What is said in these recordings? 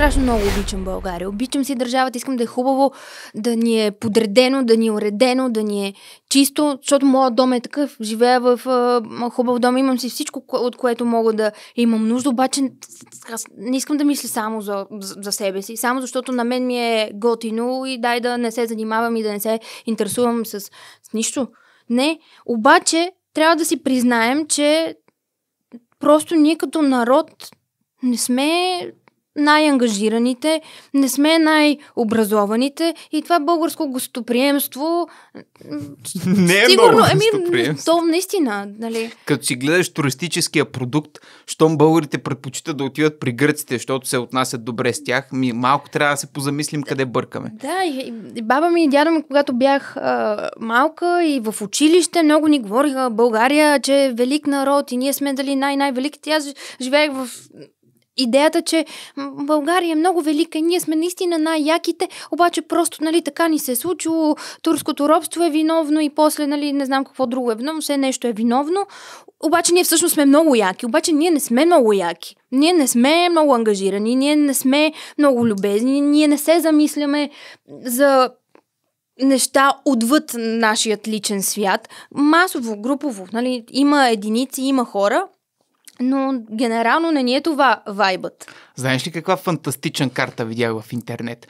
страшно много обичам България. Обичам си държавата, искам да е хубаво, да ни е подредено, да ни е уредено, да ни е чисто, защото моят дом е такъв. Живея в а, хубав дом, имам си всичко, от което мога да имам нужда, обаче аз не искам да мисля само за, за, за себе си, само защото на мен ми е готино и дай да не се занимавам и да не се интересувам с, с нищо. Не, обаче трябва да си признаем, че просто ние като народ не сме най-ангажираните, не сме най-образованите и това българско гостоприемство не е сигурно, много еми, то наистина. Нали? Като си гледаш туристическия продукт, щом българите предпочитат да отиват при гръците, защото се отнасят добре с тях, ми малко трябва да се позамислим къде бъркаме. Да, и, баба ми и дядо ми, когато бях а, малка и в училище, много ни говориха България, че е велик народ и ние сме дали най най велики Аз живеех в идеята, че България е много велика и ние сме наистина най-яките, обаче просто нали, така ни се е случило, турското робство е виновно и после нали, не знам какво друго е виновно, все нещо е виновно, обаче ние всъщност сме много яки, обаче ние не сме много яки. Ние не сме много ангажирани, ние не сме много любезни, ние не се замисляме за неща отвъд нашият личен свят. Масово, групово, нали, има единици, има хора, но генерално не ни е това вайбът. Знаеш ли каква фантастичен карта видях в интернет?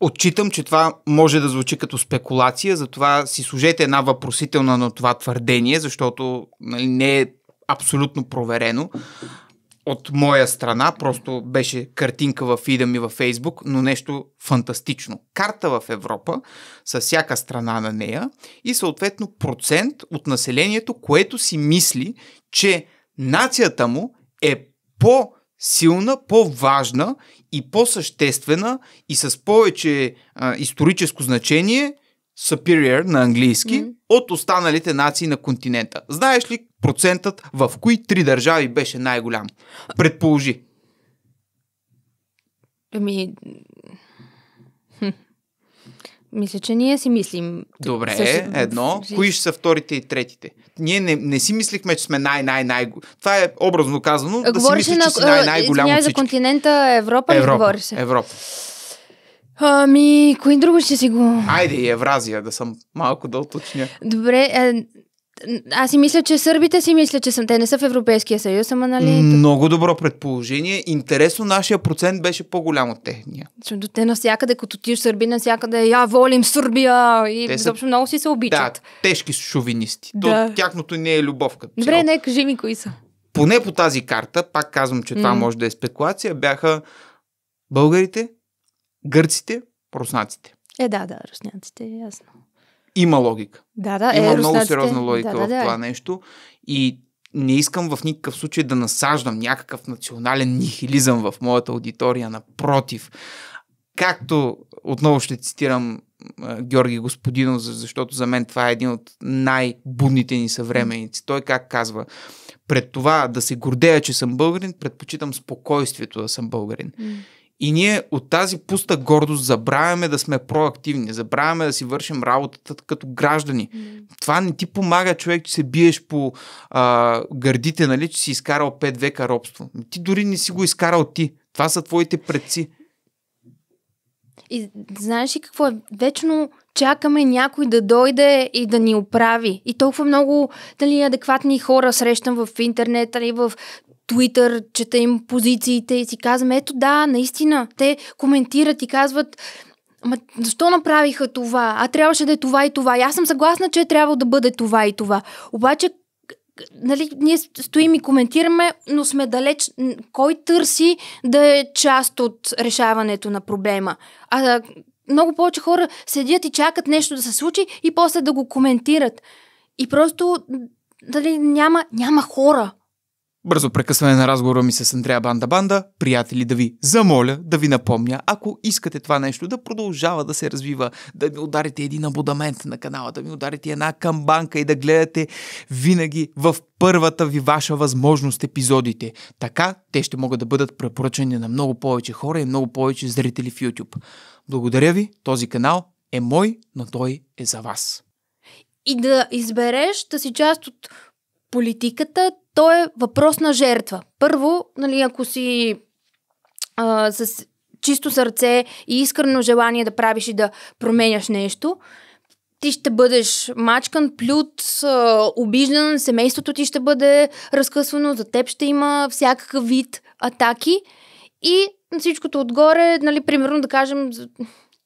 Отчитам, че това може да звучи като спекулация, затова си служете една въпросителна на това твърдение, защото нали, не е абсолютно проверено. От моя страна просто беше картинка в фида ми във Фейсбук, но нещо фантастично. Карта в Европа с всяка страна на нея и съответно процент от населението, което си мисли, че нацията му е по-силна, по-важна и по-съществена и с повече а, историческо значение superior на английски mm. от останалите нации на континента. Знаеш ли процентът в кои три държави беше най-голям? Предположи. Ами, мисля, че ние си мислим. Добре, също... едно. Кои ще са вторите и третите? Ние не, не си мислихме, че сме най-най-най. Това е образно казано. А, да си мислиш, на... че си най-най-голям. за континента Европа, Европа ли говориш? Европа. Ами, кои друго ще си го... Айде и Евразия, да съм малко да уточня. Добре, е, аз си мисля, че сърбите си мисля, че са. Те не са в Европейския съюз, ама нали... Много добро предположение. Интересно, нашия процент беше по-голям от техния. Защото те навсякъде, като ти сърби, навсякъде я волим Сърбия и те са... много си се обичат. Да, тежки шовинисти. Да. То, тяхното не е любов като Добре, цяло. не, кажи ми кои са. Поне по тази карта, пак казвам, че mm. това може да е спекулация, бяха българите, гърците, руснаците. Е, да, да, руснаците, ясно има логика. Да, да, има е, много руснаците. сериозна логика да, да, в това да. нещо. И не искам в никакъв случай да насаждам някакъв национален нихилизъм в моята аудитория. Напротив, както отново ще цитирам Георги Господинов, защото за мен това е един от най-будните ни съвременици. Той как казва, пред това да се гордея, че съм българин, предпочитам спокойствието да съм българин. Mm. И ние от тази пуста гордост забравяме да сме проактивни, забравяме да си вършим работата като граждани. Mm. Това не ти помага човек, че се биеш по а, гърдите, нали, че си изкарал 5 века робство. Ами ти дори не си го изкарал ти. Това са твоите предци. И знаеш ли какво е? Вечно чакаме някой да дойде и да ни оправи. И толкова много нали, адекватни хора срещам в интернет, или нали, в Twitter, чета им позициите и си казвам, ето да, наистина, те коментират и казват, Ама защо направиха това? А трябваше да е това и това. И аз съм съгласна, че е трябва да бъде това и това. Обаче, нали, ние стоим и коментираме, но сме далеч. Кой търси да е част от решаването на проблема? А много повече хора седят и чакат нещо да се случи и после да го коментират. И просто дали, няма, няма хора. Бързо прекъсване на разговора ми с Андрея Банда Банда. Приятели, да ви замоля да ви напомня, ако искате това нещо да продължава да се развива, да ми ударите един абонамент на канала, да ми ударите една камбанка и да гледате винаги в първата ви ваша възможност епизодите. Така те ще могат да бъдат препоръчани на много повече хора и много повече зрители в YouTube. Благодаря ви, този канал е мой, но той е за вас. И да избереш да си част от политиката, то е въпрос на жертва. Първо, нали, ако си а, с чисто сърце и искрено желание да правиш и да променяш нещо, ти ще бъдеш мачкан, плют, обиждан, семейството ти ще бъде разкъсвано, за теб ще има всякакъв вид атаки и на всичкото отгоре, нали, примерно да кажем,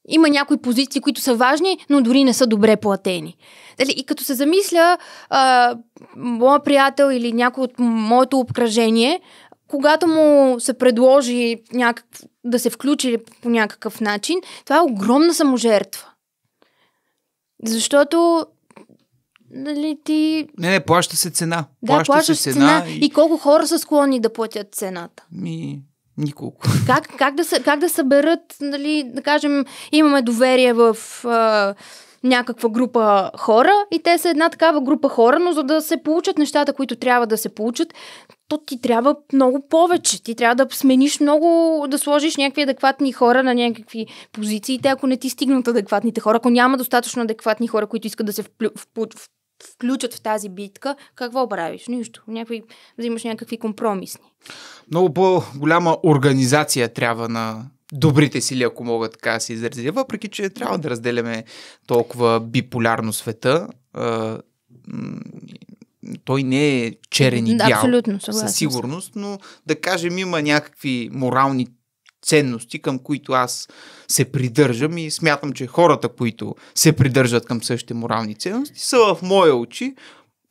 има някои позиции, които са важни, но дори не са добре платени. Нали, и като се замисля, а, моят приятел или някой от моето обкръжение, когато му се предложи някак... да се включи по някакъв начин, това е огромна саможертва. Защото Нали, ти... Не, не, плаща се цена. Да, плаща, плаща се цена и... и колко хора са склонни да платят цената. Ми... Николко. Как, как, да, как да съберат, нали, да кажем, имаме доверие в а, някаква група хора и те са една такава група хора, но за да се получат нещата, които трябва да се получат, то ти трябва много повече. Ти трябва да смениш много, да сложиш някакви адекватни хора на някакви позиции. Те, ако не ти стигнат адекватните хора, ако няма достатъчно адекватни хора, които искат да се вплю, вплю, включат в тази битка, какво правиш? Нищо. Някакви, взимаш някакви компромисни. Много по-голяма организация трябва на добрите сили, ако мога така да се изразя, въпреки че трябва да разделяме толкова биполярно света. той не е черен и бял. Абсолютно, съгласен. Със сигурност, но да кажем има някакви морални ценности, към които аз се придържам и смятам, че хората, които се придържат към същите морални ценности, са в моя очи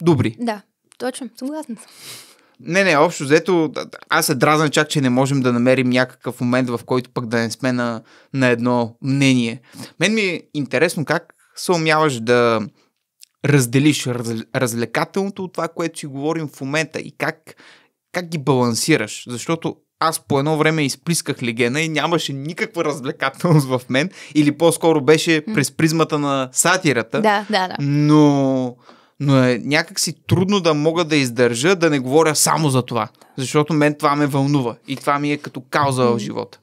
добри. Да, точно, съгласна съм. Не, не, общо взето, аз се дразна чак, че не можем да намерим някакъв момент, в който пък да не сме на, на едно мнение. Мен ми е интересно как се умяваш да разделиш раз, развлекателното от това, което си говорим в момента и как, как ги балансираш. Защото аз по едно време изплисках легена и нямаше никаква развлекателност в мен, или по-скоро беше през призмата на сатирата. Да, да, да. Но, но е някакси трудно да мога да издържа да не говоря само за това, защото мен това ме вълнува и това ми е като кауза в живота.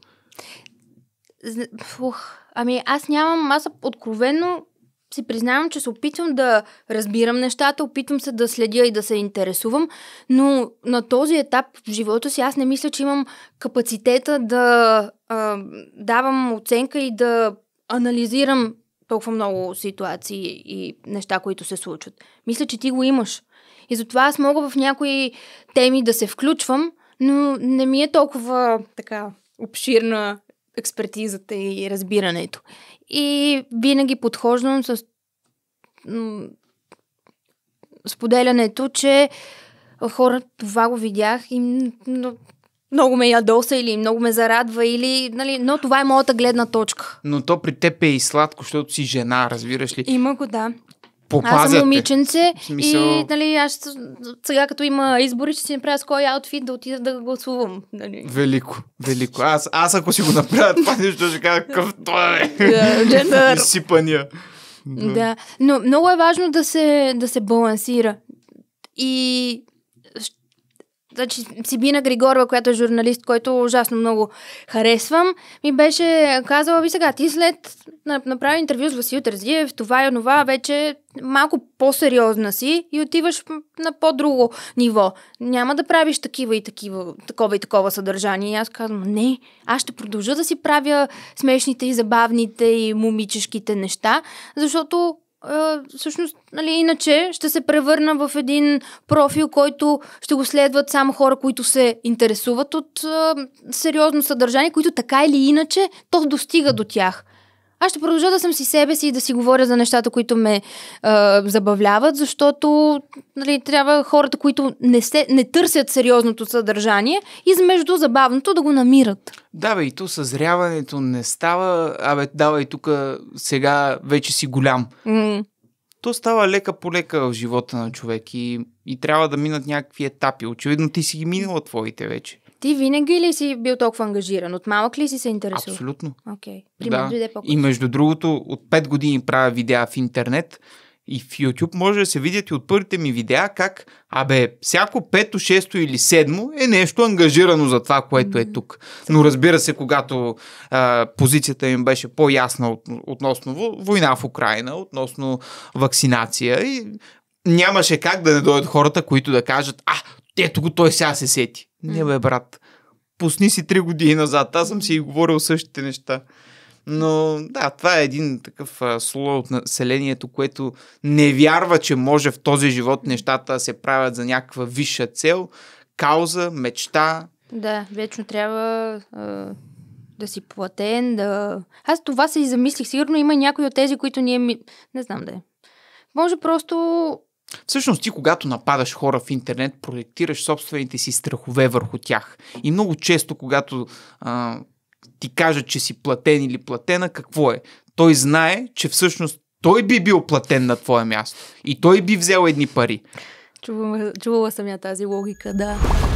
Фух, ами аз нямам, аз откровенно си признавам, че се опитвам да разбирам нещата, опитвам се да следя и да се интересувам, но на този етап в живота си аз не мисля, че имам капацитета да а, давам оценка и да анализирам толкова много ситуации и неща, които се случват. Мисля, че ти го имаш. И затова аз мога в някои теми да се включвам, но не ми е толкова така обширна експертизата и разбирането. И винаги подхождам с споделянето, че хора това го видях и много ме ядоса или много ме зарадва, или, нали, но това е моята гледна точка. Но то при теб е и сладко, защото си жена, разбираш ли? Има го, да. Попазят. Аз съм момиченце смисъл... и нали, аз сега като има избори, ще си направя с кой аутфит да отида да гласувам. Нали. Велико, велико. Аз, аз ако си го направя това нещо, ще кажа какъв това е. Да, Изсипания. Да. да, но много е важно да се, да се балансира. И значи, Сибина Григорова, която е журналист, който ужасно много харесвам, ми беше казала, ви сега, ти след направи интервю с Васил Тързиев, това и онова, вече малко по-сериозна си и отиваш на по-друго ниво. Няма да правиш такива и такива, такова и такова съдържание. И аз казвам, не, аз ще продължа да си правя смешните и забавните и момичешките неща, защото а, всъщност, нали, иначе ще се превърна в един профил, който ще го следват само хора, които се интересуват от а, сериозно съдържание, които така или иначе то достига до тях. Аз ще продължа да съм си себе си и да си говоря за нещата, които ме а, забавляват, защото нали, трябва хората, които не, се, не търсят сериозното съдържание, измежду забавното да го намират. Да, бе, и то съзряването не става, абе, давай тук, сега вече си голям. Mm. То става лека по лека в живота на човек и, и трябва да минат някакви етапи. Очевидно ти си ги минала твоите вече. Ти винаги ли си бил толкова ангажиран? От малък ли си се интересувал? Абсолютно. Okay. да. дойде И между другото, от 5 години правя видеа в интернет и в YouTube може да се видят и от първите ми видеа как, абе, всяко пето, шесто или седмо е нещо ангажирано за това, което е тук. Но разбира се, когато а, позицията им беше по-ясна от, относно война в Украина, относно вакцинация и нямаше как да не дойдат хората, които да кажат, а, ето го, той сега се сети. Не бе, брат. Пусни си три години назад. Аз съм си говорил същите неща. Но да, това е един такъв слой от населението, което не вярва, че може в този живот нещата се правят за някаква висша цел, кауза, мечта. Да, вечно трябва а, да си платен, да... Аз това се и замислих. Сигурно има някои от тези, които ние... Ми... Не знам да е. Може просто Всъщност ти, когато нападаш хора в интернет, проектираш собствените си страхове върху тях. И много често, когато а, ти кажат, че си платен или платена, какво е? Той знае, че всъщност той би бил платен на твое място. И той би взел едни пари. Чувала, чувала съм я тази логика, да.